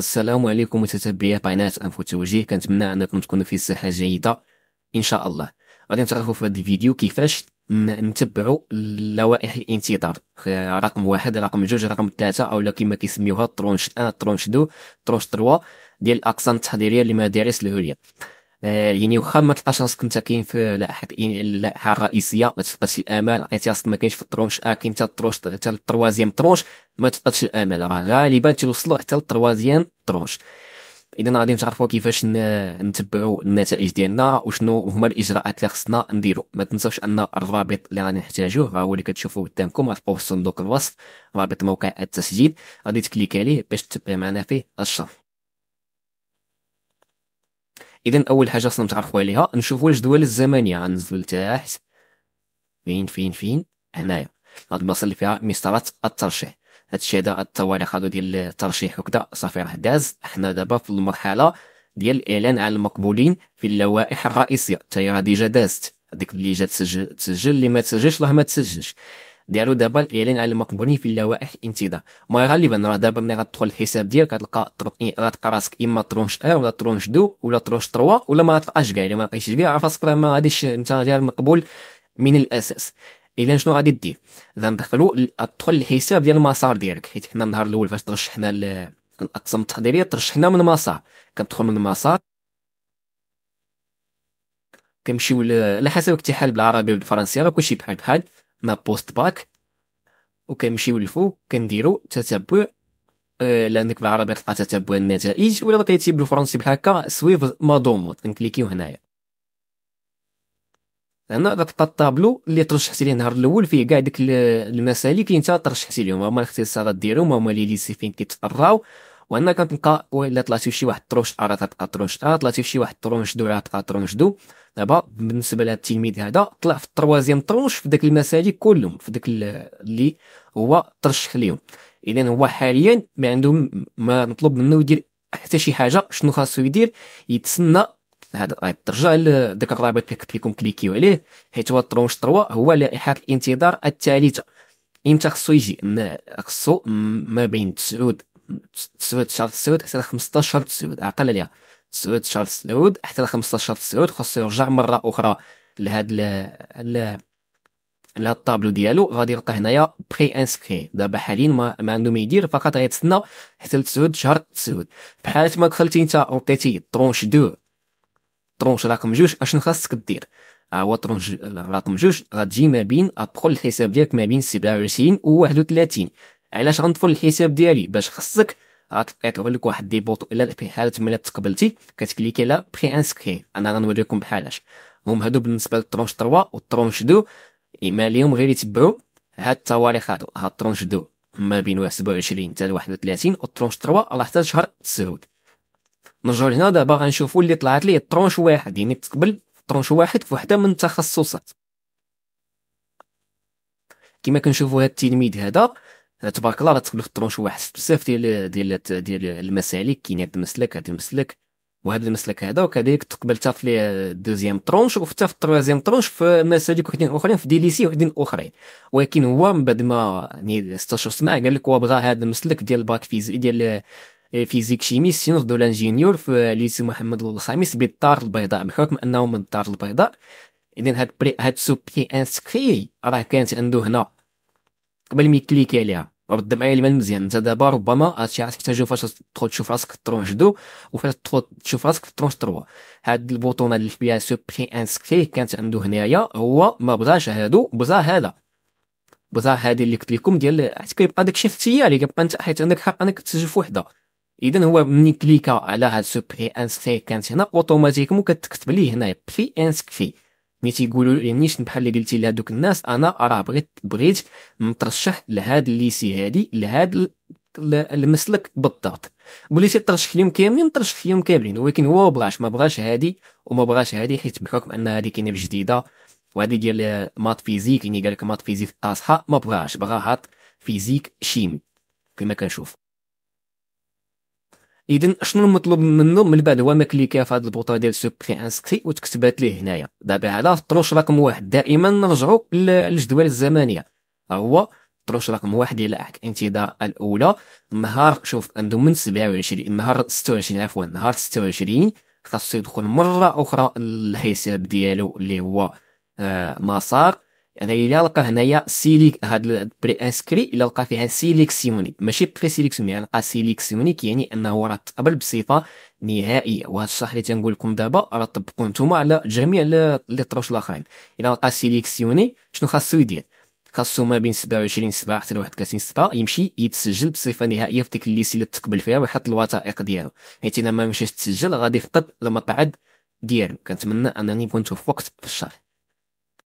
السلام عليكم متتبعي قناه انف وتوجيه كنتمنى انكم تكونوا في صحه جيده ان شاء الله غادي نتعرفوا في هذا الفيديو كيفاش نتبعوا لوائح الانتظار رقم واحد رقم جوج رقم ثلاثة أو كما كيسميوها طرونش ان طرونش دو طرونش تروا ديال الأقسام التحضيرية لمدارس العليا آه، يعني واخا ما تلقاش راسك انت كاين في اللائحه يعني اللائحه الرئيسيه ما تلقاش الامل لقيتي راسك ما كاينش في الطرونش ا آه، كاين حتى الطرونش حتى التروازيام طرونش ما تلقاش الامل راه غالبا تيوصلوا حتى التروازيام طرونش اذا غادي نتعرفوا كيفاش نتبعوا النتائج ديالنا وشنو هما الاجراءات اللي خصنا نديرو ما تنساوش ان الرابط اللي غادي نحتاجوه هو اللي كتشوفوه قدامكم غتلقوه في صندوق الوصف رابط موقع التسجيل غادي تكليك عليه باش تتبع معنا فيه الشرح اذا اول حاجه خصنا نتعرفوا عليها نشوفوا الجدول الزمني غنزلوا لتحت فين فين فين هنايا هاد البلاصه اللي فيها مسطره الترشيح هادشي هذا التواريخ هادو ديال الترشيح وكذا صافي راه داز حنا دابا في المرحله ديال الاعلان على المقبولين في اللوائح الرئيسيه حتى هي ديجا دازت هذيك اللي جات تسجل تسجل اللي ما تسجلش راه ما تسجلش داروا دابا الاعلان على المقبولين في اللوائح الانتداب ما غالبا راه دابا ملي غتدخل الحساب ديالك غتلقى غتلقى راسك اما ترونش ار ولا ترونش دو ولا ترونش تروا ولا ما غتلقاش كاع الا ما لقيتش كاع راسك راه ما غاديش انت غير مقبول من الاساس الا شنو غادي دير اذا غندخلوا ادخل الحساب ديال المسار ديالك حيت حنا النهار الاول فاش ترشحنا الاقسام التحضيريه ترشحنا من المسار كتدخل من المسار كنمشيو على حسب الاتحاد بالعربي والفرنسي راه كلشي بحال بحال ما بوست باك وكنمشيو للفوق كنديرو تتبع آه، لانك بالعربيه تلقى تتبع النتائج ولا لقيتي بالفرنسي بحال هكا سويف ما دوموت كنكليكيو هنايا هنا غتلقى الطابلو اللي ترشحتي ليه النهار الاول فيه كاع ديك المسالك اللي انت ترشحتي ليهم هما الاختصارات ديالهم هما لي ليسي فين كيتقراو وانا كتلقى ولا طلعتي فشي واحد طرونش ا راه تبقى طروش ا آه، طلعتي فشي واحد طرونش دو راه طرونش دو دابا بالنسبه لهذا التلميذ هذا طلع في التروازيام طرونش في داك المسالك كلهم في داك اللي هو ترشح ليهم اذا هو حاليا ما عندهم ما مطلوب منه يدير حتى شي حاجه شنو خاصو يدير يتسنى هذا ترجع لذاك الرابط اللي قلت لكم كليكيو عليه حيت هو الطرونش 3 هو لائحه الانتظار الثالثه امتى خصو يجي خصو ما بين 9 تسعود شهر السويد حتى 15 شهر عقل عليها تسعود شهر السويد حتى 15 شهر خاصو يرجع مره اخرى لهاد ال لهاد الطابلو ديالو غادي يلقى هنايا بري انسكري دابا حاليا ما, ما عنده ما يدير فقط غيتسنى حتى لتسعود شهر تسعود بحال ما دخلتي انت وعطيتي طرونش دو طرونش رقم جوج اشنو خاصك دير آه، هو طرونش رقم جوج غتجي ما بين ادخل الحساب ديالك ما بين سبعة وعشرين و واحد وثلاثين علاش غنطفل الحساب ديالي باش خصك راك كيعطيو لك واحد ديبوط الا في حاله ملي تقبلتي كتكليكي على بري انسكري انا غنوريكم بحالاش هم هادو بالنسبه للترونش 3 والترونش 2 ما ليهم غير يتبعوا هاد التواريخ هادو هاد الترونش 2 ما بين 27 حتى 31 والترونش 3 على حتى شهر 9 نرجعو لهنا دابا غنشوفو اللي طلعت لي الترونش واحد يعني تقبل ترونش واحد في وحده من التخصصات كما كنشوفو هاد التلميذ هذا تبارك الله راه في الطرونش واحد بزاف ديال ديال ديال المسالك كاين هذا المسلك هذا المسلك وهذا المسلك هذا وكذلك تقبل حتى في الدوزيام طرونش وحتى في التروازيام طرونش في مسالك وحدين اخرين في ديليسي وحدين اخرين ولكن هو من بعد ما يعني استشر سمع قال لك هو بغى هذا المسلك ديال الباك فيزي ديال فيزيك شيمي سينوس دو لانجينيور في ليسي محمد الخامس بالدار البيضاء بحكم انه من الدار البيضاء اذا هاد بري هاد سو بي انسكري راه كانت عنده هنا قبل ما يكليكي عليها رد معايا لمن مزيان انت دابا ربما هادشي عاد تحتاجو فاش تدخل تشوف راسك الترونش جدو وفاش تدخل تشوف راسك في الترونش تروا هاد البوطون اللي فيها سوبري انسكري كانت عندو هنايا هو ما بغاش هادو بغا هذا بغا هادي اللي قلت لكم ديال حيت كيبقى داكشي اللي كيبقى انت حيت عندك حق انك تسجل في وحده اذا هو ملي كليكا على هاد سوبري انسكري كانت هنا اوتوماتيكمون كتكتب ليه هنايا بري انسكري ملي يعني تيقولوا لي نيش بحال اللي قلتي لهذوك الناس انا راه بغيت بغيت نترشح لهاد الليسي هادي لهاد المسلك بالضبط وليتي ترشح لهم كاملين ترشح فيهم كاملين ولكن هو بغاش ما بغاش هادي وما بغاش هادي حيت بحكم ان هادي كاينه جديده وهادي ديال مات فيزيك يعني قال لك مات فيزيك قاصحه ما بغاش بغا هات فيزيك شيمي كما كنشوف اذا شنو المطلوب منه من بعد هو ما كليكي في هذا البوطا ديال بري انسكري وتكتبات ليه هنايا دابا على طروش رقم واحد دائما نرجعوا للجدول الزمنيه هو طروش رقم واحد الى احد الانتداء الاولى نهار شوف عنده من 27 نهار 26 عفوا نهار 26 خاصو يدخل مره اخرى الحساب ديالو اللي هو آه مسار يعني الا لقى هنايا سيليك هاد البري انسكري الا لقى فيها سيليكسيوني ماشي بري سيليكسيوني يعني لقى سيليكسيوني كيعني انه راه تقبل بصفه نهائيه وهذا الشرح اللي تنقول لكم دابا راه طبقوه نتوما على جميع لي طروش الاخرين الا لقى سيليكسيوني شنو خاصو يدير خاصو ما بين 27 سبعة حتى 31 سبعة يمشي يتسجل بصفه نهائيه في ديك الليسي اللي تقبل فيها ويحط الوثائق ديالو حيت الا ما مشاش تسجل غادي يفقد المقعد ديالو كنتمنى انني كنت وفقت وقت في الشرح